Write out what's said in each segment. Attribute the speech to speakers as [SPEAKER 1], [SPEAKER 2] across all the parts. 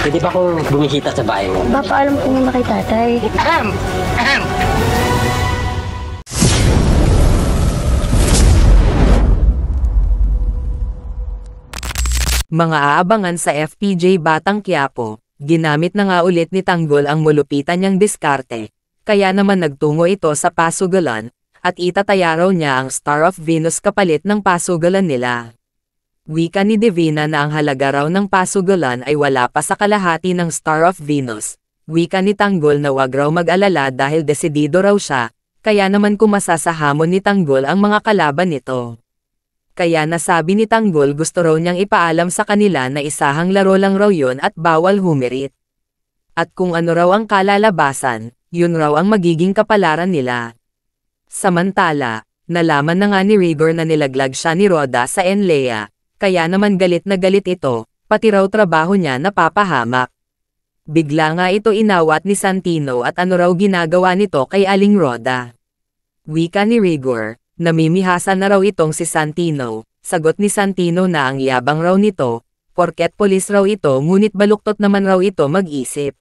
[SPEAKER 1] Pwede pa akong bumisita sa bahay mo. Papaalam ko muna kay tatay. Ahem! Ahem! Mga aabangan sa FPJ Batang Quiapo, ginamit na nga ulit ni Tanggol ang mulupitan niyang diskarte. Kaya naman nagtungo ito sa Pasugalan, at itataya raw niya ang Star of Venus kapalit ng Pasugalan nila wika ni Divina na ang halaga raw ng pasugulan ay wala pa sa kalahati ng Star of Venus. Wika ni Tanggol na wag raw mag-alala dahil desidido raw siya, kaya naman kumasasahamon ni Tanggol ang mga kalaban nito. Kaya nasabi ni Tanggol gusto raw niyang ipaalam sa kanila na isahang laro lang raw yon at bawal humirit. At kung ano raw ang kalalabasan, yun raw ang magiging kapalaran nila. Samantala, nalaman na nga ni Rigor na nilaglag siya ni Roda sa Enlea, kaya naman galit na galit ito, pati raw trabaho niya napapahamak. Bigla nga ito inawat ni Santino at ano raw ginagawa nito kay Aling Roda. Wika ni Rigor, namimihasa na raw itong si Santino, sagot ni Santino na ang yabang raw nito, porket polis raw ito ngunit baluktot naman raw ito mag-isip.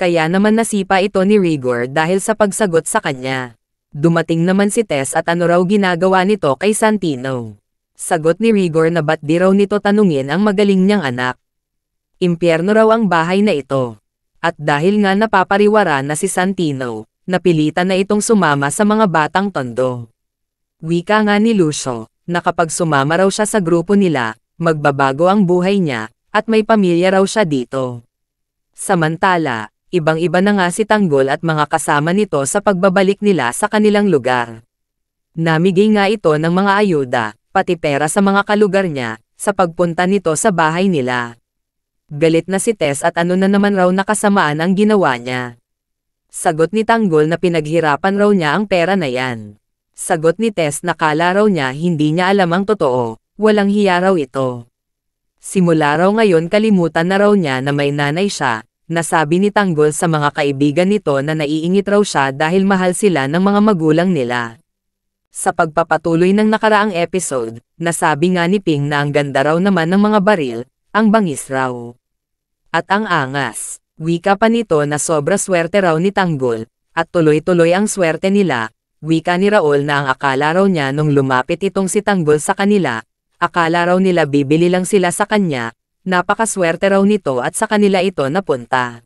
[SPEAKER 1] Kaya naman nasipa ito ni Rigor dahil sa pagsagot sa kanya. Dumating naman si Tess at ano raw ginagawa nito kay Santino. Sagot ni Rigor na ba't di raw nito tanungin ang magaling niyang anak. Impyerno raw ang bahay na ito. At dahil nga napapariwara na si Santino, napilitan na itong sumama sa mga batang tondo. Wika nga ni Lucio, na kapag sumama raw siya sa grupo nila, magbabago ang buhay niya, at may pamilya raw siya dito. Samantala, ibang-iba na nga si Tanggol at mga kasama nito sa pagbabalik nila sa kanilang lugar. Namigay nga ito ng mga ayuda, pati pera sa mga kalugar niya, sa pagpunta nito sa bahay nila. Galit na si Tess at ano na naman raw nakasamaan ang ginawa niya. Sagot ni Tanggol na pinaghirapan raw niya ang pera na yan. Sagot ni Tess na kala raw niya hindi niya alam ang totoo, walang hiya raw ito. Simula raw ngayon kalimutan na raw niya na may nanay siya, nasabi ni Tanggol sa mga kaibigan nito na naiingit raw siya dahil mahal sila ng mga magulang nila. Sa pagpapatuloy ng nakaraang episode, nasabi nga ni Ping na ang ganda raw naman ng mga baril, ang bangis raw. At ang angas. Wika pa nito na sobra swerte raw ni Tanggol, at tuloy-tuloy ang swerte nila, wika ni Raul na ang akala raw niya nung lumapit itong si Tanggol sa kanila, akala raw nila bibili lang sila sa kanya, napakaswerte raw nito at sa kanila ito napunta.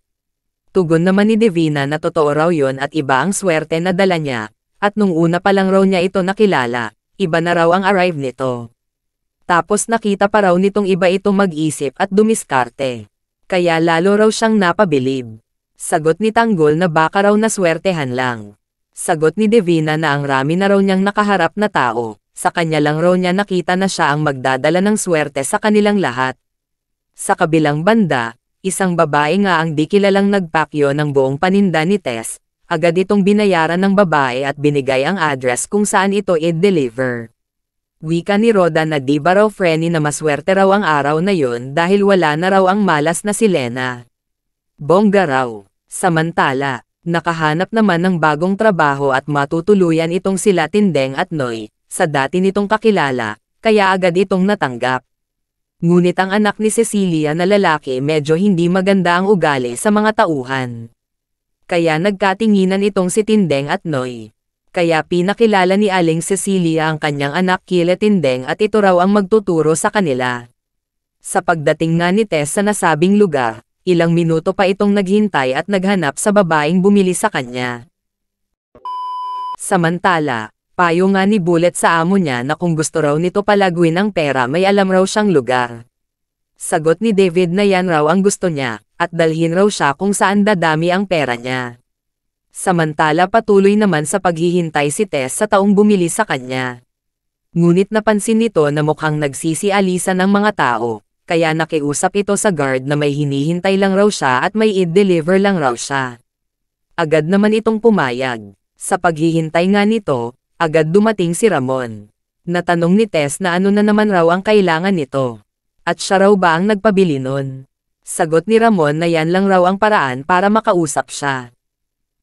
[SPEAKER 1] Tugon naman ni Divina na totoo raw yon at iba ang swerte na dala niya, at nung una pa lang raw niya ito nakilala, iba na raw ang arrive nito. Tapos nakita pa raw nitong iba ito mag-isip at dumiskarte. Kaya lalo raw siyang napabilib. Sagot ni Tanggol na baka raw naswertehan lang. Sagot ni Devina na ang rami na raw niyang nakaharap na tao, sa kanya lang raw niya nakita na siya ang magdadala ng swerte sa kanilang lahat. Sa kabilang banda, isang babae nga ang di kilalang nagpakyo ng buong paninda ni Tess, Agad itong binayaran ng babae at binigay ang address kung saan ito i-deliver. Wika ni Roda na di ba raw Frenny na maswerte raw ang araw na yon dahil wala na raw ang malas na si Lena. Bongga raw. Samantala, nakahanap naman ng bagong trabaho at matutuluyan itong sila Tindeng at Noy, sa dati nitong kakilala, kaya agad itong natanggap. Ngunit ang anak ni Cecilia na lalaki medyo hindi maganda ang ugali sa mga tauhan. Kaya nagkatinginan itong si Tindeng at Noy. Kaya pinakilala ni Aling Cecilia ang kanyang anak Kile Tindeng at ito raw ang magtuturo sa kanila. Sa pagdating nga ni Tess sa nasabing lugar, ilang minuto pa itong naghintay at naghanap sa babaeng bumili sa kanya. Samantala, payo nga ni Bullet sa amo niya na kung gusto raw nito palaguin ang pera may alam raw siyang lugar. Sagot ni David na yan raw ang gusto niya, at dalhin raw siya kung saan dadami ang pera niya. Samantala patuloy naman sa paghihintay si Tess sa taong bumili sa kanya. Ngunit napansin nito na mukhang nagsisialisan ng mga tao, kaya nakiusap ito sa guard na may hinihintay lang raw siya at may i-deliver lang raw siya. Agad naman itong pumayag. Sa paghihintay nga nito, agad dumating si Ramon. Natanong ni Tess na ano na naman raw ang kailangan nito at siya raw ba ang nagpabili nun? Sagot ni Ramon na yan lang raw ang paraan para makausap siya.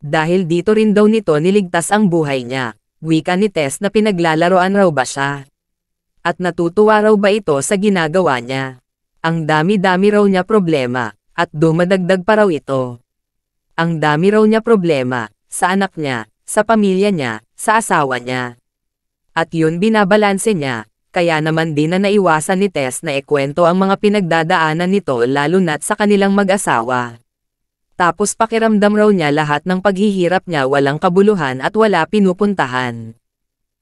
[SPEAKER 1] Dahil dito rin daw nito niligtas ang buhay niya. Wika ni Tess na pinaglalaroan raw ba siya? At natutuwa raw ba ito sa ginagawa niya? Ang dami-dami raw niya problema, at dumadagdag pa raw ito. Ang dami raw niya problema, sa anak niya, sa pamilya niya, sa asawa niya. At yun binabalanse niya, kaya naman din na naiwasan ni Tess na ikwento ang mga pinagdadaanan nito lalo na't sa kanilang mag-asawa. Tapos pakiramdam raw niya lahat ng paghihirap niya walang kabuluhan at wala pinupuntahan.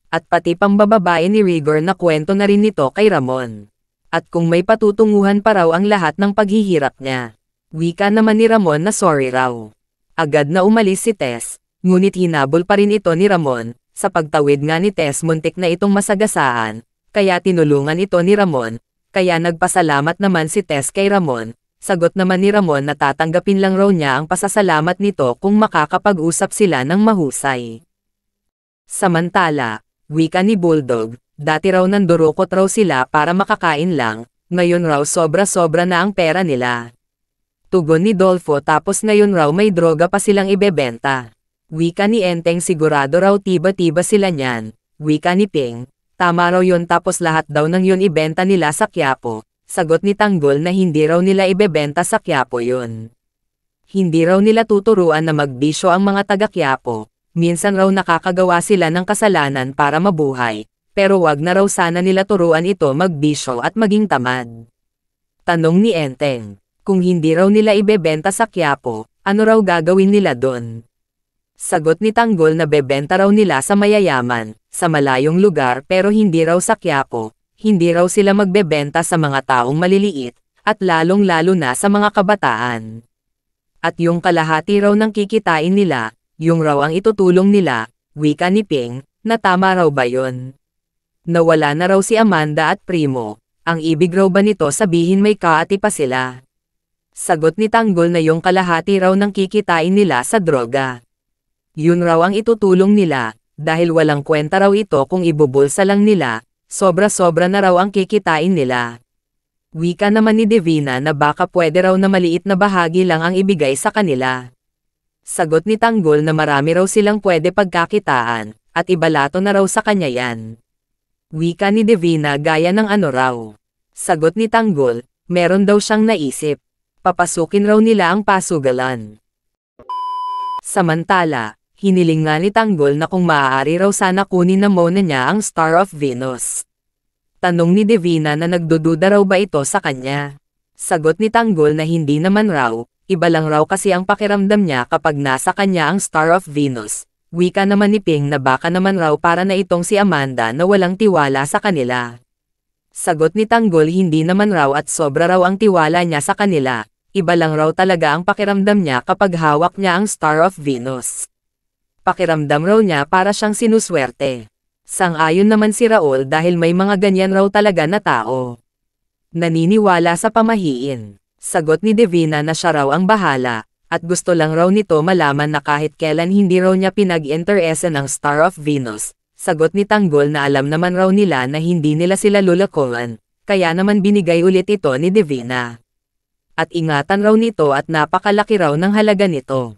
[SPEAKER 1] At pati pambababae ni Rigor na kwento na rin nito kay Ramon. At kung may patutunguhan pa raw ang lahat ng paghihirap niya. Wika naman ni Ramon na sorry raw. Agad na umalis si Tess, ngunit hinabol pa rin ito ni Ramon, sa pagtawid nga ni Tess muntik na itong masagasaan, kaya tinulungan ito ni Ramon, kaya nagpasalamat naman si Tess kay Ramon, sagot naman ni Ramon na tatanggapin lang raw niya ang pasasalamat nito kung makakapag-usap sila ng mahusay. Samantala, wika ni Bulldog, dati raw nandurukot raw sila para makakain lang, ngayon raw sobra-sobra na ang pera nila. Tugon ni Dolfo tapos ngayon raw may droga pa silang ibebenta. Wika ni Enteng sigurado raw tiba-tiba sila niyan. Wika ni Ping, Tama raw yun tapos lahat daw ng yun ibenta nila sa Quiapo. Sagot ni Tanggol na hindi raw nila ibebenta sa Quiapo yun. Hindi raw nila tuturuan na magbisyo ang mga taga Quiapo. Minsan raw nakakagawa sila ng kasalanan para mabuhay. Pero wag na raw sana nila turuan ito magbisyo at maging tamad. Tanong ni Enteng. Kung hindi raw nila ibebenta sa Quiapo, ano raw gagawin nila doon? Sagot ni Tanggol na bebenta raw nila sa mayayaman, sa malayong lugar pero hindi raw sa Quiapo, hindi raw sila magbebenta sa mga taong maliliit, at lalong-lalo na sa mga kabataan. At yung kalahati raw ng kikitain nila, yung raw ang itutulong nila, wika ni Ping, na tama raw ba yon? Nawala na raw si Amanda at Primo, ang ibig raw ba nito sabihin may kaati pa sila? Sagot ni Tanggol na yung kalahati raw ng kikitain nila sa droga yun raw ang itutulong nila, dahil walang kwenta raw ito kung ibubulsa lang nila, sobra-sobra na raw ang kikitain nila. Wika naman ni Divina na baka pwede raw na maliit na bahagi lang ang ibigay sa kanila. Sagot ni Tanggol na marami raw silang pwede pagkakitaan, at ibalato na raw sa kanya yan. Wika ni Divina gaya ng ano raw. Sagot ni Tanggol, meron daw siyang naisip. Papasukin raw nila ang pasugalan. Samantala, hiniling nga ni Tanggol na kung maaari raw sana kunin na muna niya ang Star of Venus. Tanong ni Divina na nagdududa raw ba ito sa kanya. Sagot ni Tanggol na hindi naman raw, iba lang raw kasi ang pakiramdam niya kapag nasa kanya ang Star of Venus. Wika naman ni Ping na baka naman raw para na itong si Amanda na walang tiwala sa kanila. Sagot ni Tanggol hindi naman raw at sobra raw ang tiwala niya sa kanila, iba lang raw talaga ang pakiramdam niya kapag hawak niya ang Star of Venus pakiramdam raw niya para siyang sinuswerte. Sang-ayon naman si Raul dahil may mga ganyan raw talaga na tao. Naniniwala sa pamahiin. Sagot ni Devina na siya raw ang bahala, at gusto lang raw nito malaman na kahit kailan hindi raw niya pinag-interese ang Star of Venus. Sagot ni Tanggol na alam naman raw nila na hindi nila sila lulakuan, kaya naman binigay ulit ito ni Devina. At ingatan raw nito at napakalaki raw ng halaga nito.